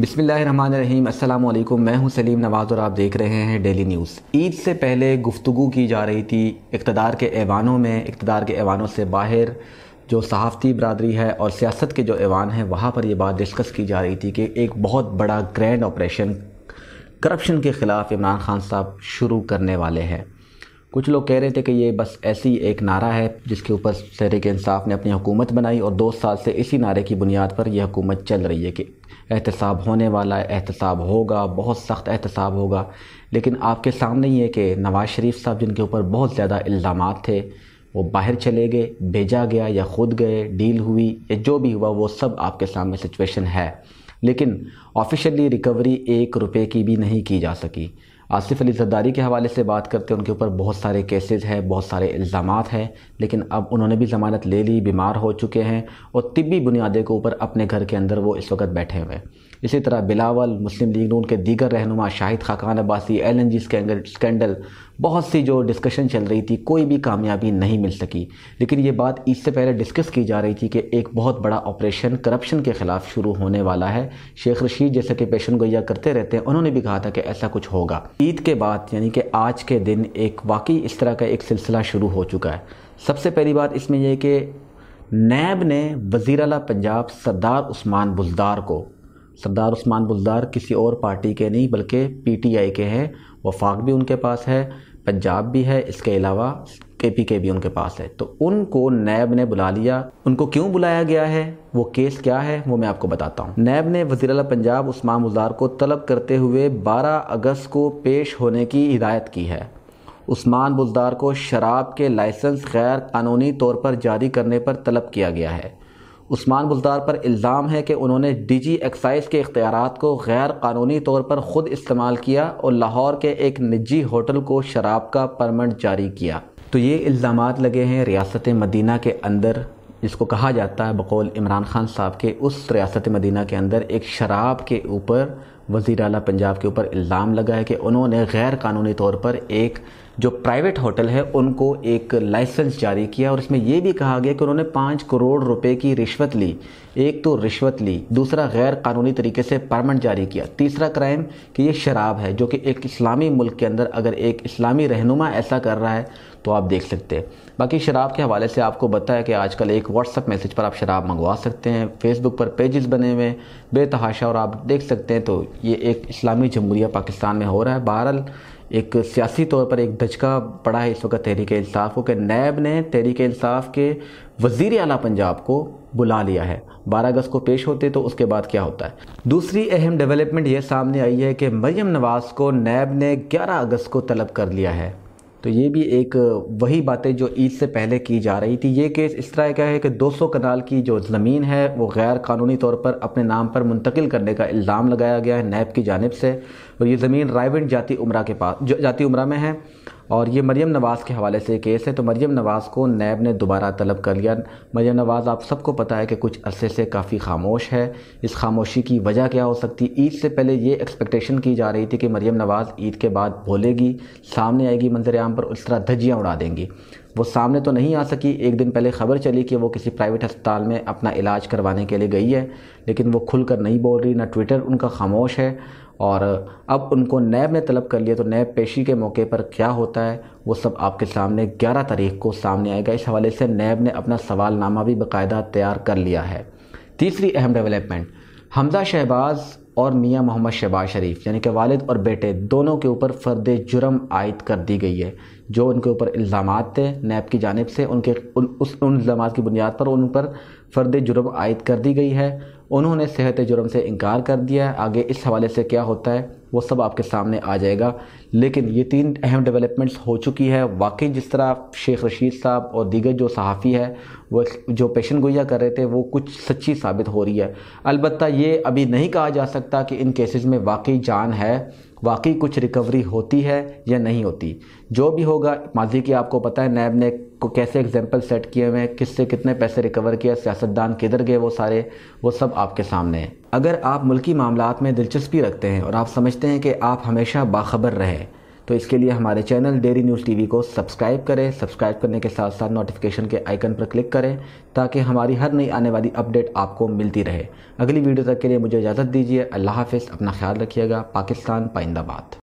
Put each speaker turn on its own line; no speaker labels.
बिसमीम अल्लाम मैं हूं सलीम नवाज़ और आप देख रहे हैं डेली न्यूज़ ईद से पहले गुफ्तु की जा रही थी इकतदार के ऐवानों में इकतदार के ऐवानों से बाहर जो सहाफ़ती बरदरी है और सियासत के जो ऐवान हैं वहाँ पर यह बात डिस्कस की जा रही थी कि एक बहुत बड़ा ग्रैंड ऑपरेशन करप्शन के ख़िलाफ़ इमरान खान साहब शुरू करने वाले हैं कुछ लोग कह रहे थे कि ये बस ऐसी एक नारा है जिसके ऊपर तहरीक इंसाफ ने अपनी हुकूमत बनाई और दो साल से इसी नारे की बुनियाद पर यह हुकूमत चल रही है कि एहतसाब होने वाला है एहतसाब होगा बहुत सख्त एहतसाब होगा लेकिन आपके सामने ये कि नवाज़ शरीफ साहब जिनके ऊपर बहुत ज़्यादा इल्ज़ाम थे वो बाहर चले गए भेजा गया या ख़ुद गए डील हुई या जो भी हुआ वो सब आपके सामने सिचुएशन है लेकिन ऑफिशियली रिकवरी एक रुपये की भी नहीं की जा सकी आसिफ अली जद्दारी के हवाले से बात करते हैं उनके ऊपर बहुत सारे केसेज हैं बहुत सारे इल्ज़ाम हैं लेकिन अब उन्होंने भी ज़मानत ले ली बीमार हो चुके हैं और तिबी बुनियादे के ऊपर अपने घर के अंदर वो इस वक्त बैठे हुए हैं इसी तरह बिलावल मुस्लिम लीग नून के दीगर रहनुमा Shahid Khaqan Abbasi L N G scandal बहुत सी जो डिस्कशन चल रही थी कोई भी कामयाबी नहीं मिल सकी लेकिन ये बात इससे पहले डिस्कस की जा रही थी कि एक बहुत बड़ा ऑपरेशन करप्शन के ख़िलाफ़ शुरू होने वाला है शेख रशीद जैसे कि पेशन गोया करते रहते हैं उन्होंने भी कहा था कि ऐसा कुछ होगा ईद के बाद यानी कि आज के दिन एक वाकई इस तरह का एक सिलसिला शुरू हो चुका है सबसे पहली बात इसमें यह कि नैब ने वज़ी पंजाब सरदार उस्मान बुजदार को सरदार उस्मान बुजदार किसी और पार्टी के नहीं बल्कि पीटीआई के हैं वफाक भी उनके पास है पंजाब भी है इसके अलावा के पी के भी उनके पास है तो उनको नैब ने बुला लिया उनको क्यों बुलाया गया है वो केस क्या है वो मैं आपको बताता हूँ नैब ने वजीर पंजाब उस्मान गुजार को तलब करते हुए 12 अगस्त को पेश होने की हिदायत की है उस्मान बुजदार को शराब के लाइसेंस गैर कानूनी तौर पर जारी करने पर तलब किया गया है उस्मान बुलदार पर इल्ज़ाम है कि उन्होंने डीजी एक्साइज के इख्तियार को गैर कानूनी तौर पर ख़ुद इस्तेमाल किया और लाहौर के एक निजी होटल को शराब का परमिट जारी किया तो ये इल्ज़ाम लगे हैं रियासत मदीना के अंदर जिसको कहा जाता है बकौल इमरान खान साहब के उस रियासत मदीना के अंदर एक शराब के ऊपर वजीर अला पंजाब के ऊपर इल्ज़ाम लगा है कि उन्होंने गैर कानूनी तौर पर एक जो प्राइवेट होटल है उनको एक लाइसेंस जारी किया और इसमें यह भी कहा गया कि उन्होंने पाँच करोड़ रुपए की रिश्वत ली एक तो रिश्वत ली दूसरा गैर कानूनी तरीके से परमिट जारी किया तीसरा क्राइम कि ये शराब है जो कि एक इस्लामी मुल्क के अंदर अगर एक इस्लामी रहनुमा ऐसा कर रहा है तो आप देख सकते हैं बाकी शराब के हवाले से आपको बताया कि आजकल एक व्हाट्सअप मैसेज पर आप शराब मंगवा सकते हैं फेसबुक पर पेजेस बने हुए बेतहाशा और आप देख सकते हैं तो ये एक इस्लामी जमहूरिया पाकिस्तान में हो रहा है बहरहाल एक सियासी तौर पर एक धचका पड़ा है इस वक्त तहरीक इंसाफ को कि नैब ने तहरीक इंसाफ के वजीर अला पंजाब को बुला लिया है 12 अगस्त को पेश होते तो उसके बाद क्या होता है दूसरी अहम डेवलपमेंट यह सामने आई है कि मरीम नवाज़ को नैब ने 11 अगस्त को तलब कर लिया है तो ये भी एक वही बातें जो ईद से पहले की जा रही थी ये केस इस तरह का है कि 200 कनाल की जो ज़मीन है वो गैर कानूनी तौर पर अपने नाम पर मुंतकिल करने का इल्ज़ाम लगाया गया है नैब की जानब से और ये ज़मीन रायविंड जाति उम्र के पास जाति उम्र में है और ये मरीम नवाज़ के हवाले से केस है तो मरीम नवाज़ को नैब ने दोबारा तलब कर लिया मरीम नवाज़ आप सबको पता है कि कुछ अरसे से काफ़ी खामोश है इस खामोशी की वजह क्या हो सकती ईद से पहले ये एक्सपेक्टेशन की जा रही थी कि मरीम नवाज़ ईद के बाद बोलेगी सामने आएगी मंजर आम पर उस तरह धज्जियाँ उड़ा देंगी वो सामने तो नहीं आ सकी एक दिन पहले खबर चली कि वो किसी प्राइवेट अस्पताल में अपना इलाज करवाने के लिए गई है लेकिन वो खुलकर नहीं बोल रही ना ट्विटर उनका खामोश है और अब उनको नैब ने तलब कर लिया तो नैब पेशी के मौके पर क्या होता है वो सब आपके सामने 11 तारीख को सामने आएगा इस हवाले से नैब ने अपना सवालनामा भी बाकायदा तैयार कर लिया है तीसरी अहम डेवलपमेंट हमजा शहबाज और मियां मोहम्मद शहबाज शरीफ यानी कि वालिद और बेटे दोनों के ऊपर फर्द जुर्म आयद कर दी गई है जो उनके ऊपर इल्ज़ाम थे नैब की जानब से उनके उन उस उन इल्ज़ाम की बुनियाद पर उन पर फर्द जुर्म आयद कर दी गई है उन्होंने सेहत जुर्म से इनकार कर दिया है आगे इस हवाले से क्या होता है वो सब आपके सामने आ जाएगा लेकिन ये तीन अहम डेवलपमेंट्स हो चुकी है वाकई जिस तरह शेख रशीद साहब और दीगर जो सहाफ़ी है वो जो पेशन गोया कर रहे थे वो कुछ सच्ची साबित हो रही है अलबत्त ये अभी नहीं कहा जा सकता कि इन केसेस में वाकई जान है वाकई कुछ रिकवरी होती है या नहीं होती जो भी होगा माजी की आपको पता है नैब ने को कैसे एग्जाम्पल सेट किए हुए हैं किससे कितने पैसे रिकवर किए सियासतदान किधर गए वो सारे वो सब आपके सामने हैं अगर आप मुल्की मामला में दिलचस्पी रखते हैं और आप समझते हैं कि आप हमेशा बाखबर रहें तो इसके लिए हमारे चैनल डेरी न्यूज़ वी को सब्सक्राइब करें सब्सक्राइब करने के साथ साथ नोटिफिकेशन के आइकन पर क्लिक करें ताकि हमारी हर नई आने वाली अपडेट आपको मिलती रहे अगली वीडियो तक के लिए मुझे इजाज़त दीजिए अल्लाह हाफिज़ अपना ख्याल रखिएगा पाकिस्तान पाइंदाबाद